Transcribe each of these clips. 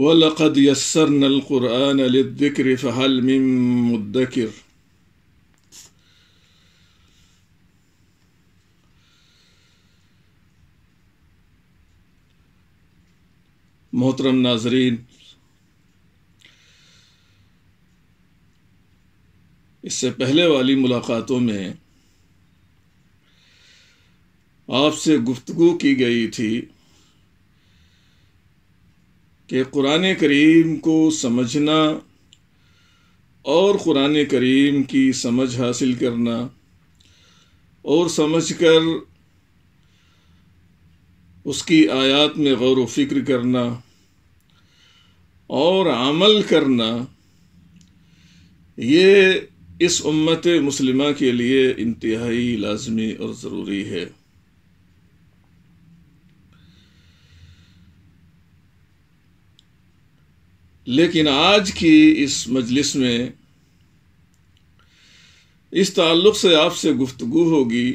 ولقد يسرنا القرآن للذكر فهل من مدكر محترم ناظرین اس سے پہلے والی ملاقاتوں میں آپ سے گفتگو کی گئی تھی कि क़ुरान करीम को समझना और क़ुरान करीम की समझ हासिल करना और समझ कर उसकी आयात में गौर व करना और अमल करना ये इस उम्मत मुसलिमा के लिए इंतहाई लाजमी और ज़रूरी है लेकिन आज की इस मजलिस में इस ताल्लुक से आपसे गुफ्तगु होगी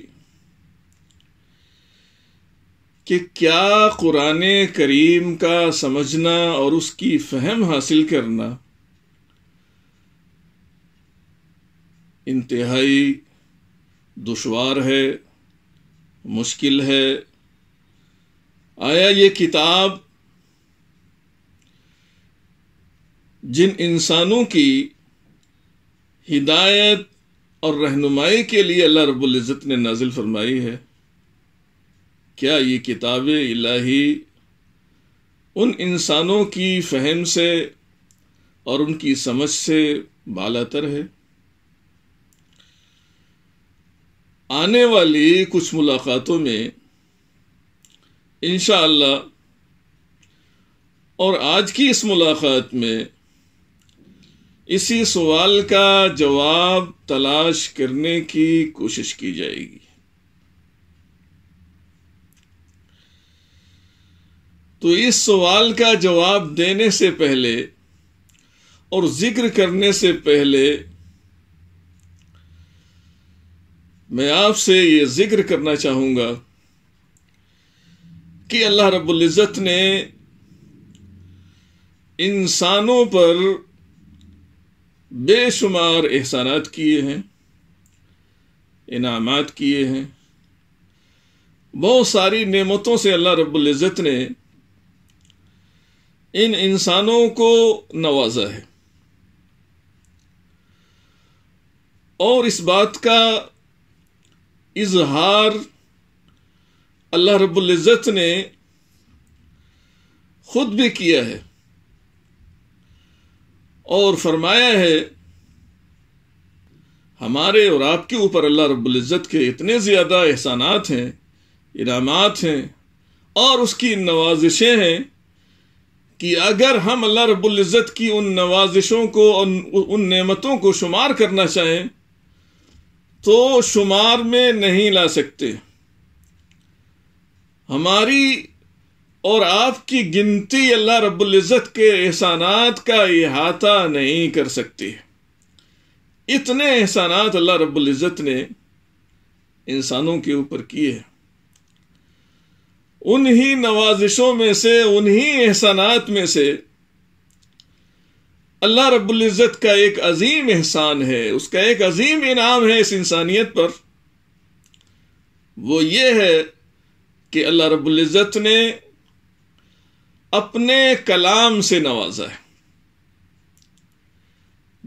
कि क्या कुरान करीम का समझना और उसकी फहम हासिल करना इंतहाई दुशवार है मुश्किल है आया ये किताब जिन इंसानों की हिदायत और रहनुमाई के लिए अल्लाह रबुल्ज़त ने नाजिल फरमाई है क्या ये किताब इलाही उन इंसानों की फहम से और उनकी समझ से बालातर है आने वाली कुछ मुलाकातों में इन और आज की इस मुलाकात में इसी सवाल का जवाब तलाश करने की कोशिश की जाएगी तो इस सवाल का जवाब देने से पहले और जिक्र करने से पहले मैं आपसे ये जिक्र करना चाहूंगा कि अल्लाह रब्बुल इज़्ज़त ने इंसानों पर बेशुमार एहसान किए हैं इनामात किए हैं बहुत सारी नेमतों से अल्लाह रबुल्ज़त ने इन इंसानों को नवाजा है और इस बात का इजहार अल्लाह रबुल्ज़त ने खुद भी किया है और फरमाया है हमारे और आपके ऊपर अल्लाह रब्ज़त के इतने ज़्यादा एहसानात हैं इनामत हैं और उसकी नवाजिशें हैं कि अगर हम अल्लाह रबुल्ज़त की उन नवाजिशों को उन, नमतों को शुमार करना चाहें तो शुमार में नहीं ला सकते हमारी और आपकी गिनती अल्लाह रबुल्जत के एहसानात का इहाता नहीं कर सकती इतने एहसानात अल्लाह रबुल्जत ने इंसानों के ऊपर किए हैं उन्हीं नवाजिशों में से उन्हीं एहसानात में से अल्लाह रबुल्जत का एक अजीम एहसान है उसका एक अजीम इनाम है इस इंसानियत पर वो ये है कि अल्लाह रबुल्जत ने अपने कलाम से नवाजा है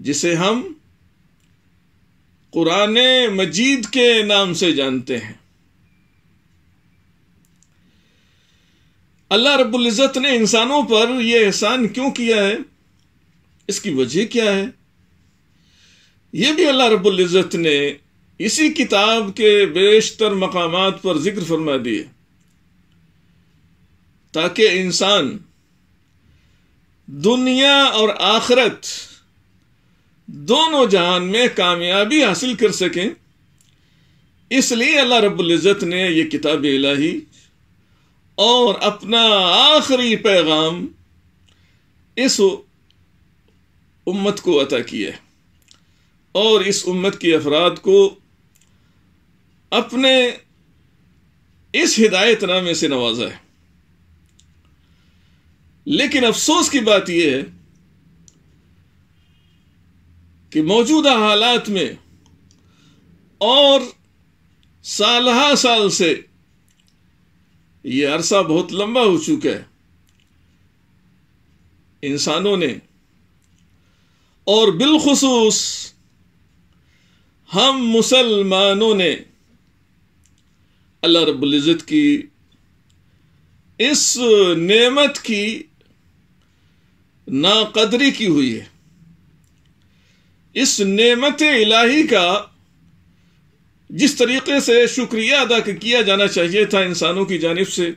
जिसे हम कुरान मजीद के नाम से जानते हैं अल्लाह रबुल्जत ने इंसानों पर यह एहसान क्यों किया है इसकी वजह क्या है यह भी अल्लाह रबुल्जत ने इसी किताब के बेशतर मकाम पर जिक्र फरमा दिए ताकि इंसान दुनिया और आखरत दोनों जहान में कामयाबी हासिल कर सकें इसलिए अल्लाह रबुल्ज़त ने यह किताब इलाही और अपना आखिरी पैगाम इस उम्मत को अता किया है और इस उम्मत के अफराद को अपने इस हिदायत नामे से नवाजा है लेकिन अफसोस की बात यह है कि मौजूदा हालात में और साल साल से ये अरसा बहुत लंबा हो चुका है इंसानों ने और बिलखसूस हम मुसलमानों ने अल्लाह रब्ज़त की इस नेमत की नाकदरी की हुई है इस नेमत इलाही का जिस तरीके से शुक्रिया अदा किया जाना चाहिए था इंसानों की जानब से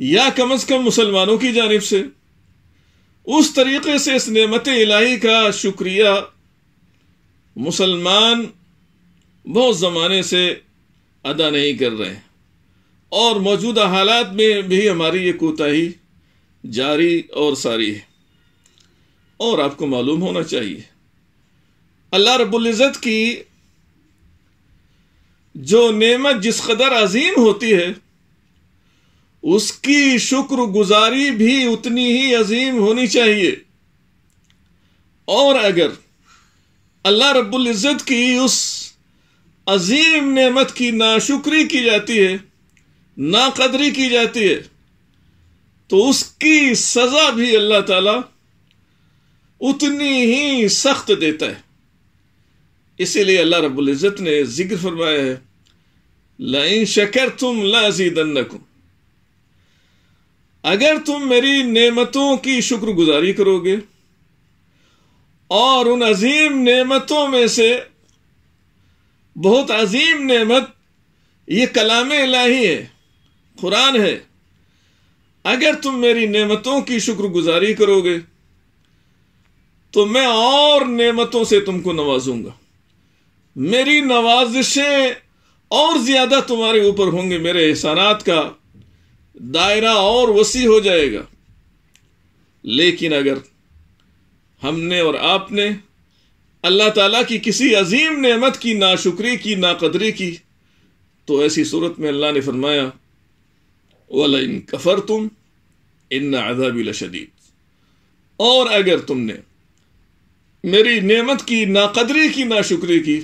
या कम अज कम मुसलमानों की जानब से उस तरीके से इस नेमत इलाही का शुक्रिया मुसलमान बहुत ज़माने से अदा नहीं कर रहे हैं और मौजूदा हालात में भी हमारी ये कोताही जारी और सारी है और आपको मालूम होना चाहिए अल्लाह रबुल्ज़त की जो नेमत जिस कदर अजीम होती है उसकी शुक्रगुजारी भी उतनी ही अजीम होनी चाहिए और अगर अल्लाह रब्बुल इज़्ज़त की उस अजीम नेमत की नाशुक्री की जाती है नाकदरी की जाती है तो उसकी सज़ा भी अल्लाह ताला उतनी ही सख्त देता है इसीलिए अल्लाह रब्बुल इज़्ज़त ने जिक्र फरमाया है लाइन शकर तुम नको अगर तुम मेरी नेमतों की शुक्रगुजारी करोगे और उन अजीम नेमतों में से बहुत अजीम नेमत ये कलाम इलाही है कुरान है अगर तुम मेरी नेमतों की शुक्रगुजारी करोगे तो मैं और नेमतों से तुमको नवाजूंगा मेरी नवाजिशें और ज्यादा तुम्हारे ऊपर होंगे मेरे एहसानात का दायरा और वसी हो जाएगा लेकिन अगर हमने और आपने अल्लाह ताला की किसी अजीम नेमत की नाशुक्री की नाकदरी की तो ऐसी सूरत में अल्लाह ने फरमाया वाला इन कफर तुम इन आजाबिल शदीद और अगर तुमने मेरी नेमत की नाकदरी की नाशुक्री की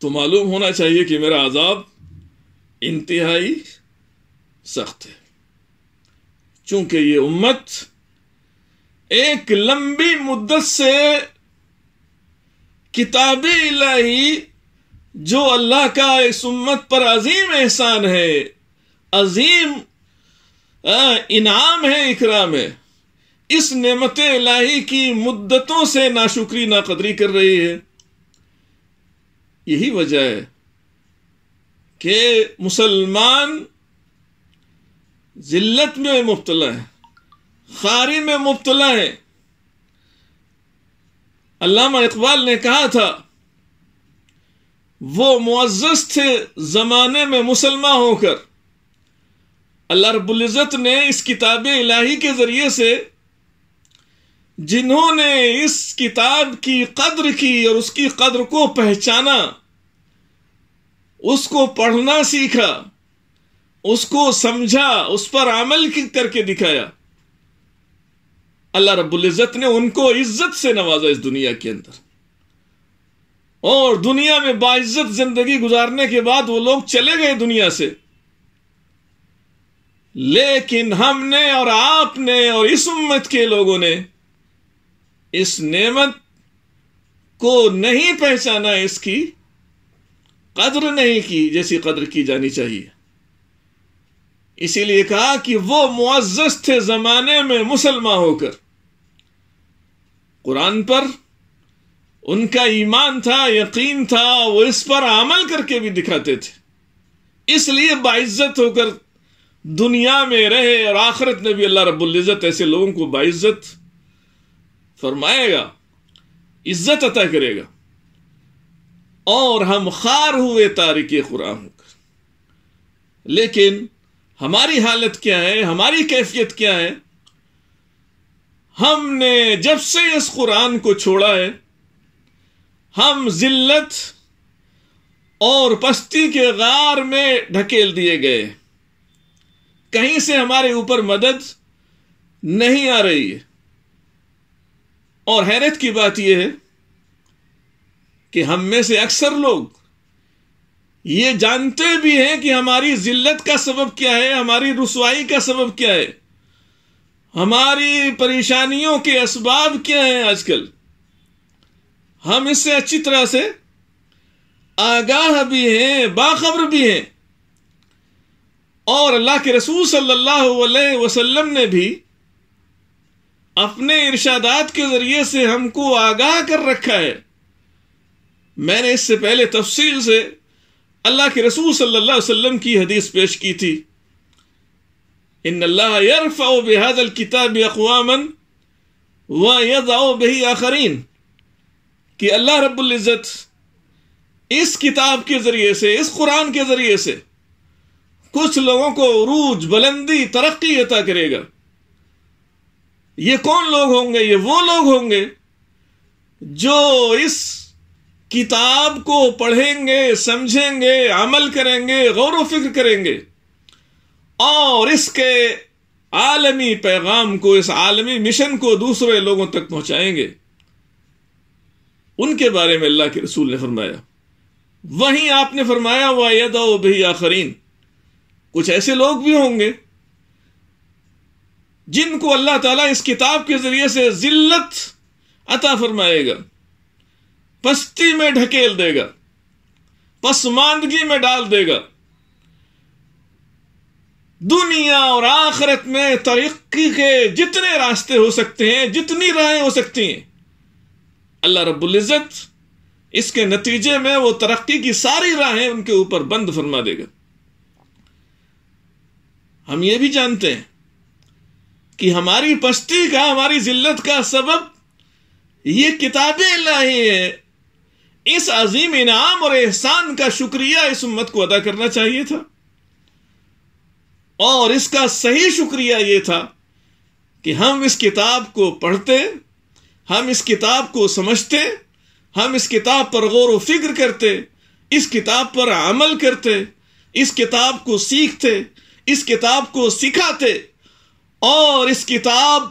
तो मालूम होना चाहिए कि मेरा आज़ाब इंतहाई सख्त है चूंकि ये उम्मत एक लंबी मुद्दत से किताबी इलाही जो अल्लाह का इस उम्मत पर अजीम एहसान है अजीम इनाम है इकराम है इस नमत इलाही की मुद्दतों से नाशुक्री नाकदरी कर रही है यही वजह है कि मुसलमान जिल्लत में मुबतला है खारी में मुबतला है अलामा इकबाल ने कहा था वो मुआजस थे जमाने में मुसलमान होकर अल्लाह रबुल्ज़त ने इस किताब इलाही के ज़रिए से जिन्होंने इस किताब की कद्र की और उसकी कद्र को पहचाना उसको पढ़ना सीखा उसको समझा उस पर अमल करके दिखाया अल्लाह रब्बुल इज़्ज़त ने उनको इज्जत से नवाजा इस दुनिया के अंदर और दुनिया में बाइज्जत जिंदगी गुजारने के बाद वो लोग चले गए दुनिया से लेकिन हमने और आपने और इस उम्मत के लोगों ने इस नेमत को नहीं पहचाना इसकी कदर नहीं की जैसी कदर की जानी चाहिए इसीलिए कहा कि वो मुआजस थे जमाने में मुसलमान होकर कुरान पर उनका ईमान था यकीन था वो इस पर अमल करके भी दिखाते थे इसलिए बाइज्जत होकर दुनिया में रहे और आखिरत में भी अल्लाह रब्बुल इज़्ज़त ऐसे लोगों को बाइज्जत फरमाएगा इज्जत अता करेगा और हम खार हुए तारीख कुरान होकर लेकिन हमारी हालत क्या है हमारी कैफियत क्या है हमने जब से इस कुरान को छोड़ा है हम जिल्लत और पस्ती के गार में ढकेल दिए गए कहीं से हमारे ऊपर मदद नहीं आ रही है और हैरत की बात यह है कि हम में से अक्सर लोग ये जानते भी हैं कि हमारी जिल्लत का सबब क्या है हमारी रसवाई का सबब क्या है हमारी परेशानियों के इसबाब क्या हैं आजकल हम इससे अच्छी तरह से आगाह भी हैं बाखबर भी हैं और अल्लाह के रसूल सल्लल्लाहु अलैहि वसल्लम ने भी अपने इर्शादात के जरिए से हमको आगाह कर रखा है मैंने इससे पहले तफसील से अल्लाह के रसूल सल्लल्लाहु अलैहि वसल्लम की हदीस पेश की थी इन अल्लाह यरफाओ बेहद किताब अकवामन व यदाओ बही आखरीन कि अल्लाह रबुल्जत इस किताब के जरिए से इस कुरान के जरिए से कुछ लोगों को रूज बुलंदी तरक्की अता करेगा ये कौन लोग होंगे ये वो लोग होंगे जो इस किताब को पढ़ेंगे समझेंगे अमल करेंगे गौर व फिक्र करेंगे और इसके आलमी पैगाम को इस आलमी मिशन को दूसरे लोगों तक पहुंचाएंगे उनके बारे में अल्लाह के रसूल ने फरमाया वहीं आपने फरमाया हुआ यद भी आखरीन कुछ ऐसे लोग भी होंगे जिनको अल्लाह ताला इस किताब के जरिए से जिल्लत अता फरमाएगा पस्ती में ढकेल देगा पसमानदगी में डाल देगा दुनिया और आखिरत में तरक्की के जितने रास्ते हो सकते हैं जितनी राहें हो सकती हैं अल्लाह रब्बुल इज़्ज़त इसके नतीजे में वो तरक्की की सारी राहें उनके ऊपर बंद फरमा देगा हम ये भी जानते हैं कि हमारी पस्ती का हमारी जिल्लत का सबब ये किताबें लाही है इस अजीम इनाम और एहसान का शुक्रिया इस उम्मत को अदा करना चाहिए था और इसका सही शुक्रिया ये था कि हम इस किताब को पढ़ते हम इस किताब को समझते हम इस किताब पर गौर व फिक्र करते इस किताब पर अमल करते इस किताब को सीखते इस किताब को सिखाते और इस किताब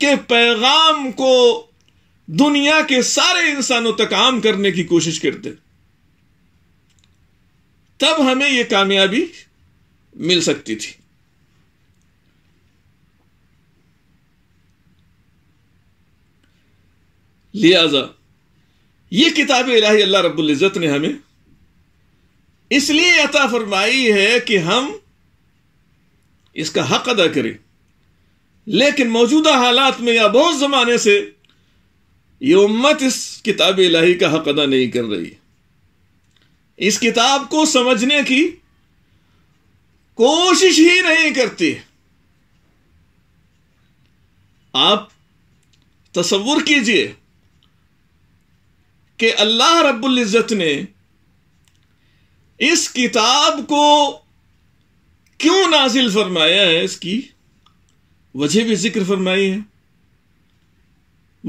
के पैगाम को दुनिया के सारे इंसानों तक आम करने की कोशिश करते तब हमें यह कामयाबी मिल सकती थी लिहाजा ये किताब इलाही अल्लाह रब्बुल इज़्ज़त ने हमें इसलिए अता फरमाई है कि हम इसका हक अदा करें लेकिन मौजूदा हालात में या बहुत ज़माने से ये उम्मत इस किताब इलाही का हक अदा नहीं कर रही इस किताब को समझने की कोशिश ही नहीं करती आप तस्वुर कीजिए कि अल्लाह रब्बुल इज़्ज़त ने इस किताब को क्यों नाजिल फरमाया है इसकी वजह भी जिक्र फरमाई है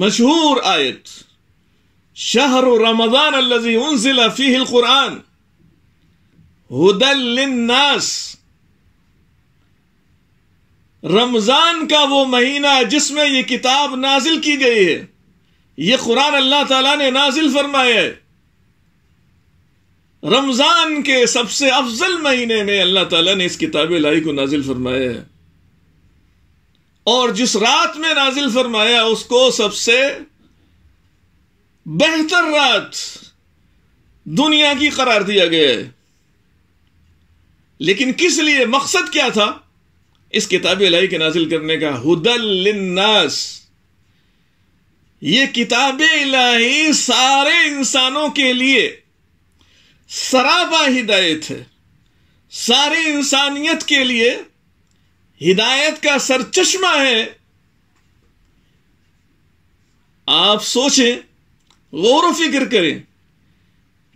मशहूर आयत शहर रमजान अल्लजी उनजिला फीहिल कुरान हुदल्लिन्नास रमजान का वो महीना है जिसमें ये किताब नाजिल की गई है ये कुरान अल्लाह ताला ने नाजिल फरमाया है रमजान के सबसे अफजल महीने में अल्लाह ताला ने इस किताब लाई को नाजिल फरमाया है और जिस रात में नाजिल फरमाया उसको सबसे बेहतर रात दुनिया की करार दिया गया है लेकिन किस लिए मकसद क्या था इस किताब लाई के नाजिल करने का हुदल ये किताब इलाही सारे इंसानों के लिए सराबा हिदायत है सारी इंसानियत के लिए हिदायत का सरचश्मा है आप सोचें गौर फिक्र करें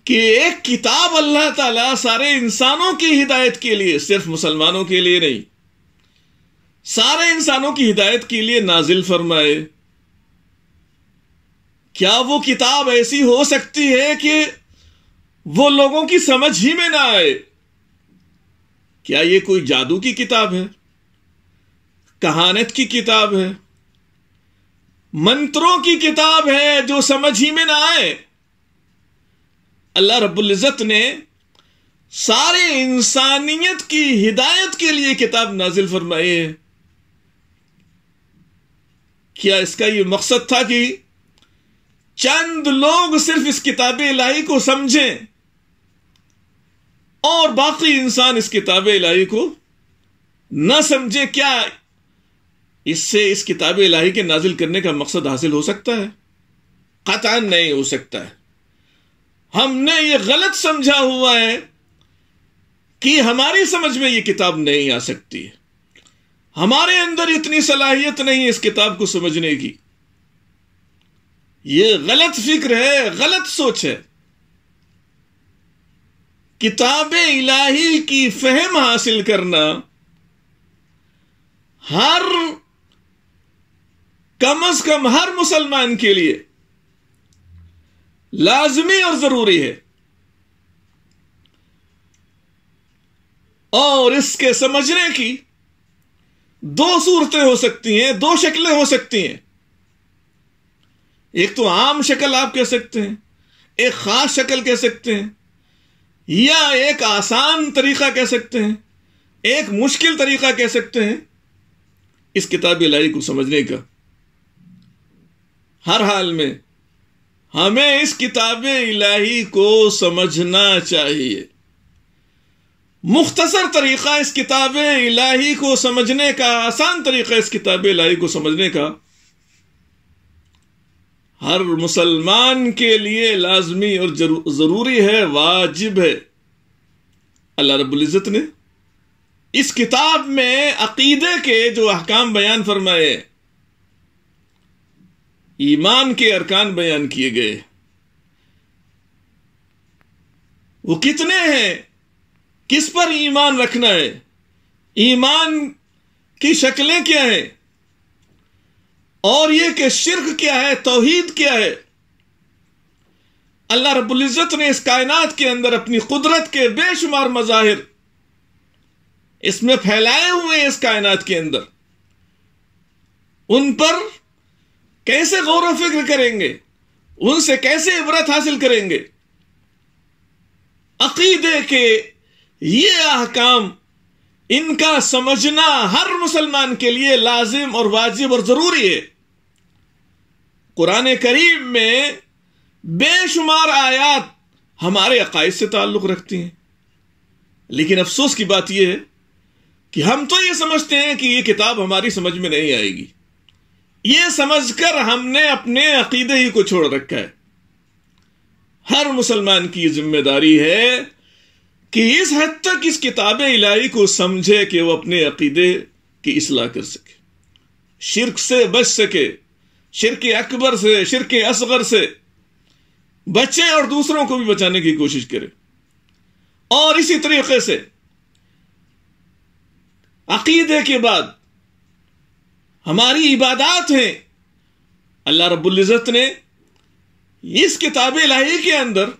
कि एक किताब अल्लाह ताला सारे इंसानों की हिदायत के लिए सिर्फ मुसलमानों के लिए नहीं सारे इंसानों की हिदायत के लिए नाजिल फरमाए क्या वो किताब ऐसी हो सकती है कि वो लोगों की समझ ही में ना आए क्या ये कोई जादू की किताब है कहानत की किताब है मंत्रों की किताब है जो समझ ही में ना आए अल्लाह रब्बुल इज़्ज़त ने सारे इंसानियत की हिदायत के लिए किताब नाजिल फरमाई है क्या इसका यह मकसद था कि चंद लोग सिर्फ इस किताब इलाही को समझें और बाकी इंसान इस किताब इलाही को न समझे क्या इससे इस किताब इलाही के नाजिल करने का मकसद हासिल हो सकता है कतान नहीं हो सकता है हमने ये गलत समझा हुआ है कि हमारी समझ में ये किताब नहीं आ सकती है हमारे अंदर इतनी सलाहियत नहीं है इस किताब को समझने की ये गलत फिक्र है गलत सोच है किताब इलाही की फहम हासिल करना हर कम अज कम हर मुसलमान के लिए लाजमी और जरूरी है और इसके समझने की दो सूरतें हो सकती हैं दो शक्लें हो सकती हैं एक तो आम शक्ल आप कह सकते हैं एक खास शक्ल कह सकते हैं या एक आसान तरीका कह सकते हैं एक मुश्किल तरीका कह सकते हैं इस किताबी लाई को समझने का हर हाल में हमें इस किताब इलाही को समझना चाहिए मुख्तसर तरीका इस किताब इलाही को समझने का आसान तरीका इस किताब इलाही को समझने का हर मुसलमान के लिए लाजमी और जरूरी है वाजिब है अल्लाह रबुल्ज़त ने इस किताब में अकीदे के जो अहकाम बयान फरमाए ईमान के अरकान बयान किए गए वो कितने हैं किस पर ईमान रखना है ईमान की शक्लें क्या है और ये कि शिरक क्या है तोहीद क्या है अल्लाह रबुल्ज़त ने इस कायनात के अंदर अपनी कुदरत के बेशुमार मज़ाहिर इसमें फैलाए हुए हैं इस कायनात के अंदर उन पर कैसे गौर फिक्र करेंगे उनसे कैसे इबरत हासिल करेंगे अकीदे के ये अहकाम इनका समझना हर मुसलमान के लिए लाजिम और वाजिब और जरूरी है कुरान करीम में बेशुमार आयात हमारे अकायद से ताल्लुक़ रखती हैं लेकिन अफसोस की बात यह है कि हम तो ये समझते हैं कि यह किताब हमारी समझ में नहीं आएगी ये समझकर हमने अपने अकीदे ही को छोड़ रखा है हर मुसलमान की जिम्मेदारी है कि इस हद तक इस किताब इलाही को समझे कि वो अपने अकीदे की असलाह कर सके शिरक से बच सके शिरक अकबर से शिरक असगर से बचे और दूसरों को भी बचाने की कोशिश करे और इसी तरीके से अकीदे के बाद हमारी इबादत हैं अल्लाह रबुल्जत ने इस किताब लाही के अंदर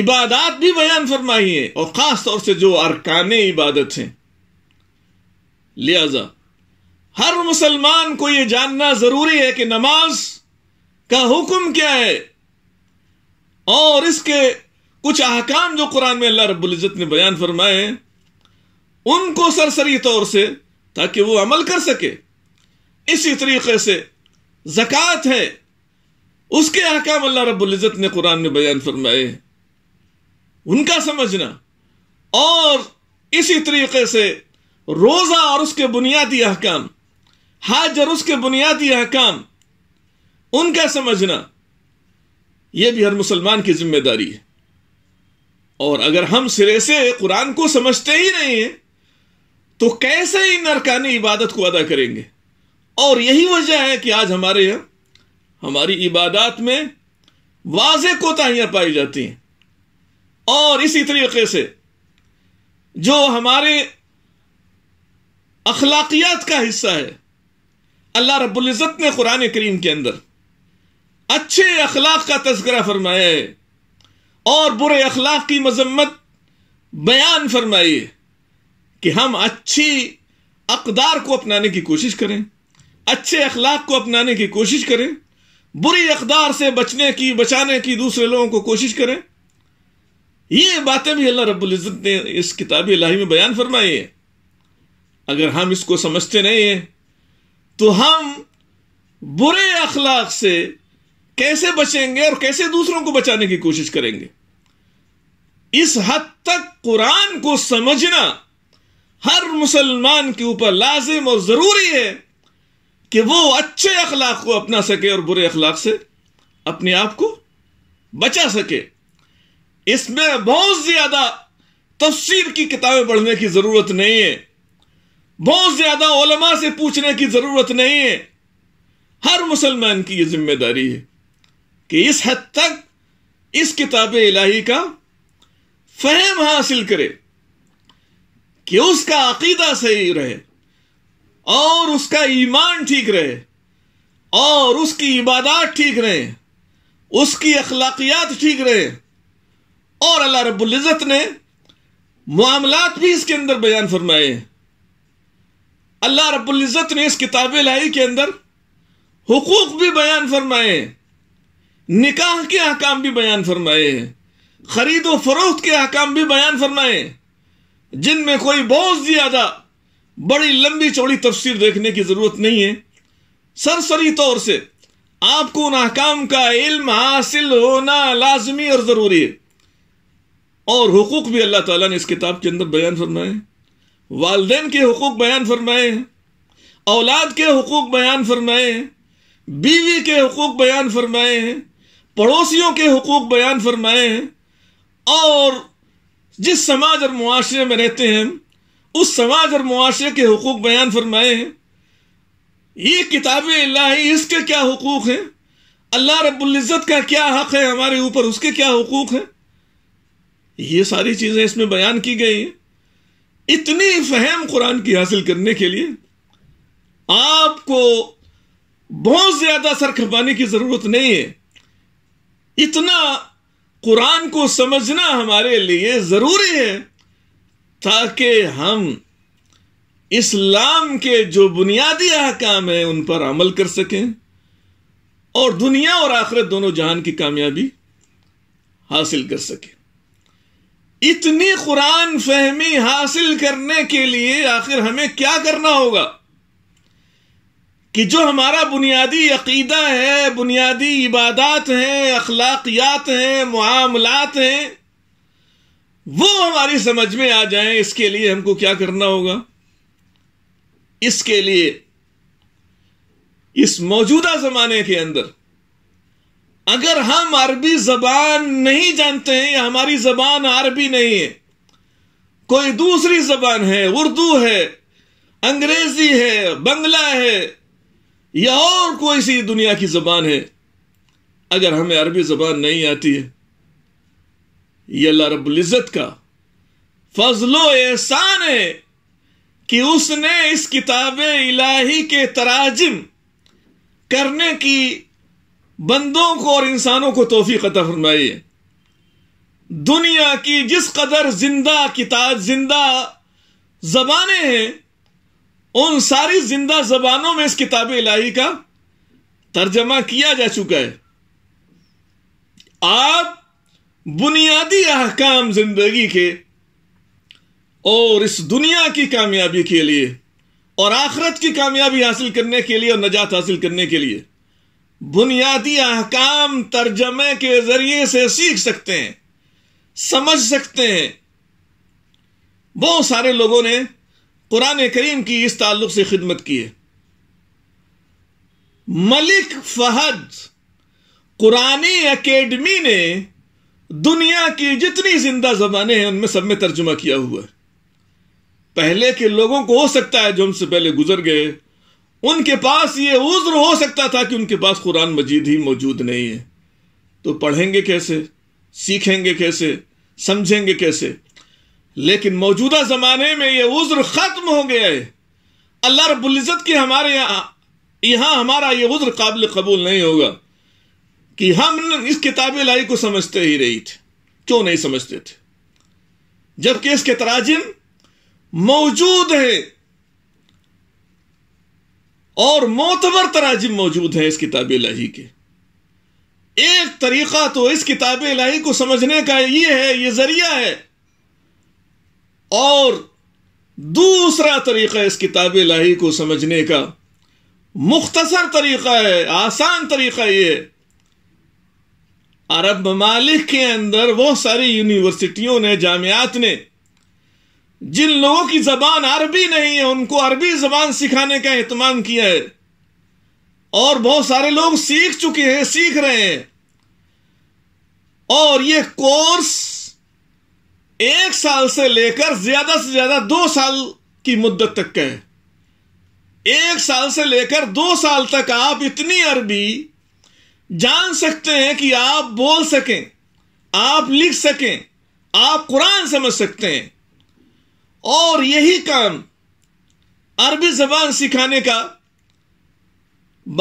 इबादत भी बयान फरमाई है और ख़ास तौर से जो अरकान इबादत हैं लिहाजा हर मुसलमान को यह जानना ज़रूरी है कि नमाज का हुक्म क्या है और इसके कुछ अहकाम जो कुरान में अल्लाह रबुल्जत ने बयान फरमाए उनको सरसरी तौर से ताकि वो अमल कर सके इसी तरीके से जक़ात है उसके अहकाम अल्लाह रब्ज़त ने कुरान में बयान फरमाए हैं उनका समझना और इसी तरीके से रोज़ा और उसके बुनियादी अहकाम हज और उसके बुनियादी अहकाम उनका समझना यह भी हर मुसलमान की जिम्मेदारी है और अगर हम सिरे से कुरान को समझते ही नहीं हैं तो कैसे इन अरकानी इबादत को अदा करेंगे और यही वजह है कि आज हमारे यहां हमारी इबादत में वाज कोताहियां पाई जाती हैं और इसी तरीके से जो हमारे अखलाकियात का हिस्सा है अल्लाह रबुल्जत ने कुरान करीम के अंदर अच्छे अखलाक का तस्करा फरमाया है और बुरे अखलाक की मजम्मत बयान फरमाई है कि हम अच्छी अकदार को अपनाने की कोशिश करें अच्छे अखलाक को अपनाने की कोशिश करें बुरी अकदार से बचने की बचाने की दूसरे लोगों को कोशिश करें ये बातें भी अल्लाह रब्बुल इज़्ज़त ने इस किताब लाही में बयान फरमाई है अगर हम इसको समझते नहीं हैं तो हम बुरे अखलाक से कैसे बचेंगे और कैसे दूसरों को बचाने की कोशिश करेंगे इस हद तक कुरान को समझना हर मुसलमान के ऊपर लाजिम और जरूरी है कि वो अच्छे अखलाक को अपना सके और बुरे अखलाक से अपने आप को बचा सके इसमें बहुत ज्यादा तफसीर की किताबें पढ़ने की जरूरत नहीं है बहुत ज्यादा ओलमा से पूछने की जरूरत नहीं है हर मुसलमान की यह जिम्मेदारी है कि इस हद तक इस किताब इलाही का फहम हासिल करे कि उसका अकीदा सही रहे और उसका ईमान ठीक रहे और उसकी इबादत ठीक रहे उसकी अखलाकियात ठीक रहे और अल्लाह रबुल्ज़त ने मामलात भी इसके अंदर बयान फरमाए अल्लाह रबुल्ज़त ने इस किताब लाई के अंदर हकूक भी बयान फरमाए निकाह के अहकाम भी बयान फरमाए खरीदो फरोख्त के अहकाम भी बयान फरमाए जिनमें कोई बहुत ज्यादा बड़ी लंबी चौड़ी तफसीर देखने की जरूरत नहीं है सरसरी तौर से आपको उन अहकाम का इल्म हासिल होना लाजमी और ज़रूरी है और हकूक़ भी अल्लाह ताला ने इस किताब के अंदर बयान फरमाए वालदेन के हकूक़ बयान फरमाए औलाद के हकूक़ बयान फरमाए बीवी के हकूक़ बयान फरमाए पड़ोसियों के हकूक़ बयान फरमाए और जिस समाज और मुआशरे में रहते हैं उस समाज और मुआशरे के हकूक बयान फरमाए हैं ये किताब इलाही इसके क्या हकूक हैं अल्लाह रबुल्जत का क्या हक है हमारे ऊपर उसके क्या हकूक हैं ये सारी चीज़ें इसमें बयान की गई हैं इतनी फहम कुरान की हासिल करने के लिए आपको बहुत ज़्यादा सर खपाने की ज़रूरत नहीं है इतना कुरान को समझना हमारे लिए जरूरी है ताकि हम इस्लाम के जो बुनियादी अहकाम है उन पर अमल कर सकें और दुनिया और आखिरत दोनों जहान की कामयाबी हासिल कर सके इतनी कुरान फहमी हासिल करने के लिए आखिर हमें क्या करना होगा कि जो हमारा बुनियादी अकीदा है बुनियादी इबादत हैं अखलाकियात हैं मामलात हैं वो हमारी समझ में आ जाए इसके लिए हमको क्या करना होगा इसके लिए इस मौजूदा जमाने के अंदर अगर हम अरबी जबान नहीं जानते हैं या हमारी जबान अरबी नहीं है कोई दूसरी जबान है उर्दू है अंग्रेजी है बंगला है या और कोई सी दुनिया की जबान है अगर हमें अरबी जबान नहीं आती है ये अल्लाह रबुल्ज़त का फजलो एहसान है कि उसने इस किताब इलाही के तराजिम करने की बंदों को और इंसानों को तोहफी अता फरमाई है दुनिया की जिस कदर जिंदा किताब जिंदा जबाने हैं उन सारी जिंदा जबानों में इस किताब इलाही का तर्जमा किया जा चुका है आप बुनियादी अहकाम जिंदगी के और इस दुनिया की कामयाबी के लिए और आखरत की कामयाबी हासिल करने के लिए और नजात हासिल करने के लिए बुनियादी अहकाम तर्जमे के जरिए से सीख सकते हैं समझ सकते हैं बहुत सारे लोगों ने कुरान करीम की इस ताल्लुक से खिदमत की है मलिक फहद कुरानी एकेडमी ने दुनिया की जितनी जिंदा जबानें हैं उनमें सब में तर्जुमा किया हुआ है पहले के लोगों को हो सकता है जो हमसे पहले गुजर गए उनके पास ये उज्र हो सकता था कि उनके पास कुरान मजीद ही मौजूद नहीं है तो पढ़ेंगे कैसे सीखेंगे कैसे समझेंगे कैसे लेकिन मौजूदा जमाने में ये उज्र खत्म हो गया है अल्लाह रबुल्जत की हमारे यहां यहां हमारा ये उज्र काबिल कबूल नहीं होगा कि हम इस किताब लाई को समझते ही रही थे क्यों नहीं समझते थे जबकि इसके तराजिम मौजूद हैं और मोतबर तराजिम मौजूद हैं इस किताब लाही के एक तरीका तो इस किताब लाही को समझने का ये है ये जरिया है और दूसरा तरीका इस किताब लाही को समझने का मुख्तसर तरीका है आसान तरीका ये अरब ममालिक के अंदर बहुत सारी यूनिवर्सिटियों ने जामियात ने जिन लोगों की जबान अरबी नहीं है उनको अरबी जबान सिखाने का अहतमाम किया है और बहुत सारे लोग सीख चुके हैं सीख रहे हैं और ये कोर्स एक साल से लेकर ज्यादा से ज्यादा दो साल की मुद्दत तक है एक साल से लेकर दो साल तक आप इतनी अरबी जान सकते हैं कि आप बोल सकें आप लिख सकें आप कुरान समझ सकते हैं और यही काम अरबी जबान सिखाने का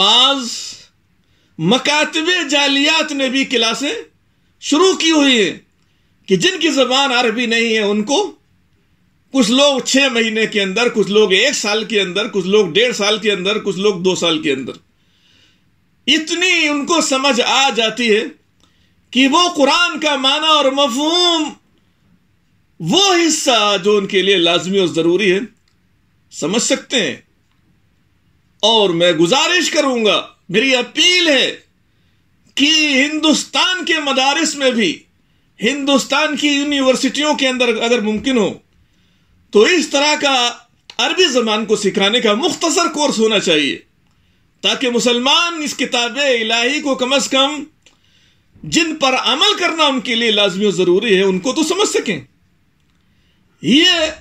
बाज मकातबे जालियात ने भी क्लासें शुरू की हुई है कि जिनकी जबान अरबी नहीं है उनको कुछ लोग छह महीने के अंदर कुछ लोग एक साल के अंदर कुछ लोग डेढ़ साल के अंदर कुछ लोग दो साल के अंदर इतनी उनको समझ आ जाती है कि वो कुरान का माना और मफहूम वो हिस्सा जो उनके लिए लाजमी और जरूरी है समझ सकते हैं और मैं गुजारिश करूंगा मेरी अपील है कि हिंदुस्तान के मदारस में भी हिंदुस्तान की यूनिवर्सिटियों के अंदर अगर मुमकिन हो तो इस तरह का अरबी जबान को सिखाने का मुख्तसर कोर्स होना चाहिए ताकि मुसलमान इस किताब इलाही को कम अज कम जिन पर अमल करना उनके लिए लाजमी और ज़रूरी है उनको तो समझ सकें यह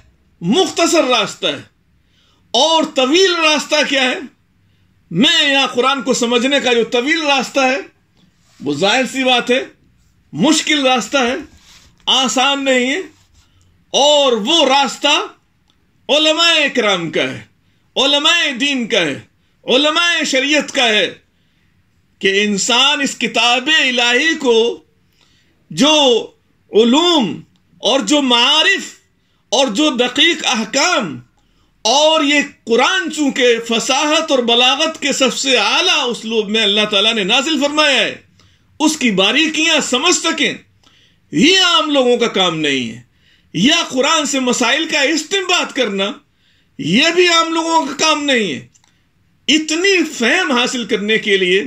मुख्तसर रास्ता है और तवील रास्ता क्या है मैं यहां कुरान को समझने का जो तवील रास्ता है वो जाहिर सी बात है मुश्किल रास्ता है आसान नहीं है और वो रास्ता ओलमाए कराम का है ओलमाए दीन का है ओलमाए शरीयत का है कि इंसान इस किताब इलाही को जो उलूम और जो मारिफ और जो दकीक अहकाम और ये कुरान चूंकि फसाहत और बलागत के सबसे आला उसलूब में अल्लाह ताला ने नाजिल फरमाया है उसकी बारीकियां समझ सकें ये आम लोगों का काम नहीं है या कुरान से मसाइल का बात करना यह भी आम लोगों का काम नहीं है इतनी फहम हासिल करने के लिए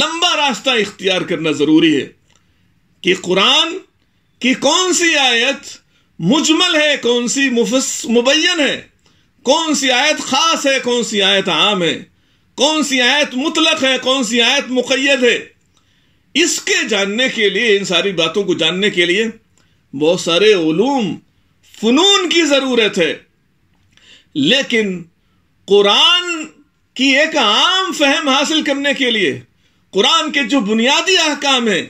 लंबा रास्ता इख्तियार करना जरूरी है कि कुरान की कौन सी आयत मुजमल है कौन सी मुबैन है कौन सी आयत खास है कौन सी आयत आम है कौन सी आयत मुतलक है कौन सी आयत मुकैद है इसके जानने के लिए इन सारी बातों को जानने के लिए बहुत सारे ओलूम फनून की ज़रूरत है लेकिन कुरान की एक आम फहम हासिल करने के लिए कुरान के जो बुनियादी अहकाम हैं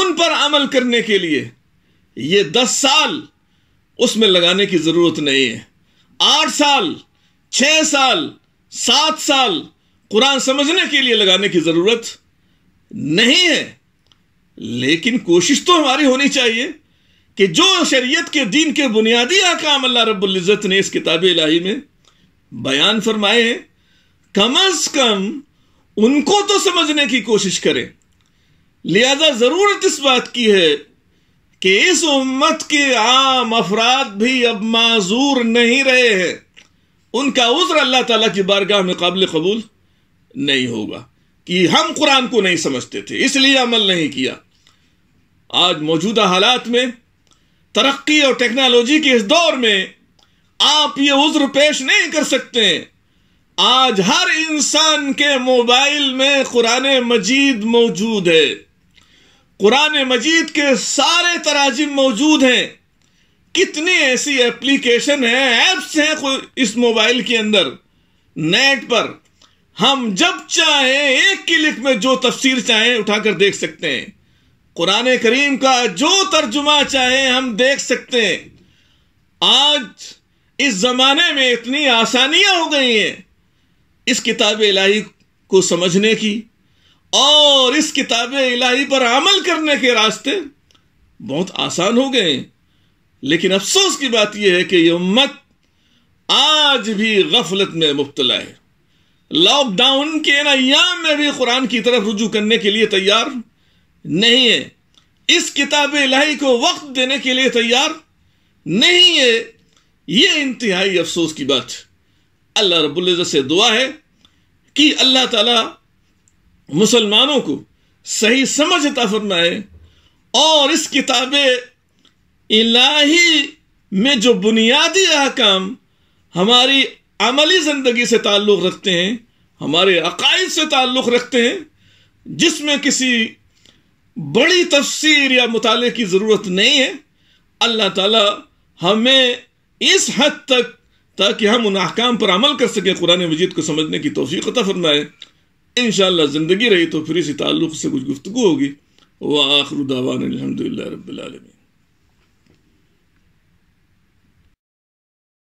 उन पर अमल करने के लिए ये दस साल उसमें लगाने की ज़रूरत नहीं है आठ साल छह साल सात साल कुरान समझने के लिए लगाने की ज़रूरत नहीं है लेकिन कोशिश तो हमारी होनी चाहिए कि जो शरीयत के दीन के बुनियादी आकाम अल्लाह रबुल्जत ने इस किताब इलाही में बयान फरमाए हैं कम अज कम उनको तो समझने की कोशिश करें लिहाजा ज़रूरत इस बात की है कि इस उम्मत के आम अफराद भी अब माजूर नहीं रहे हैं उनका उज्र अल्लाह ताला की बारगाह में काबिल कबूल नहीं होगा कि हम कुरान को नहीं समझते थे इसलिए अमल नहीं किया आज मौजूदा हालात में तरक्की और टेक्नोलॉजी के इस दौर में आप ये उज्र पेश नहीं कर सकते आज हर इंसान के मोबाइल में कुरान मजीद मौजूद है कुरान मजीद के सारे तराजिम मौजूद हैं कितनी ऐसी एप्लीकेशन है ऐप्स हैं इस मोबाइल के अंदर नेट पर हम जब चाहें एक क्लिक में जो तफसीर चाहें उठाकर देख सकते हैं कुरान करीम का जो तर्जुमा चाहे हम देख सकते हैं आज इस जमाने में इतनी आसानियां हो गई हैं इस किताब इलाही को समझने की और इस किताब इलाही पर अमल करने के रास्ते बहुत आसान हो गए लेकिन अफसोस की बात यह है कि यह उम्मत आज भी गफलत में मुबतला है लॉकडाउन के इन अयाम में भी कुरान की तरफ रुजू करने के लिए तैयार नहीं है इस किताब इलाही को वक्त देने के लिए तैयार नहीं है ये इंतहाई अफसोस की बात अल्लाह रबुल्ज से दुआ है कि अल्लाह ताला मुसलमानों को सही समझ फरमाए और इस किताब इलाही में जो बुनियादी अहकाम हमारी अमली ज़िंदगी से ताल्लुक़ रखते हैं हमारे अकायद से ताल्लुक़ रखते हैं जिसमें किसी बड़ी तफसीर या मुताले की ज़रूरत नहीं है अल्लाह ताला हमें इस हद तक ताकि हम उन अहकाम पर अमल कर सकें कुरान मजीद को समझने की तोफ़ी अता फरमाए इन ज़िंदगी रही तो फिर इसी ताल्लुक़ से कुछ गुफ्तु होगी व आखरुदावान अलहमदिल्ला रबालमी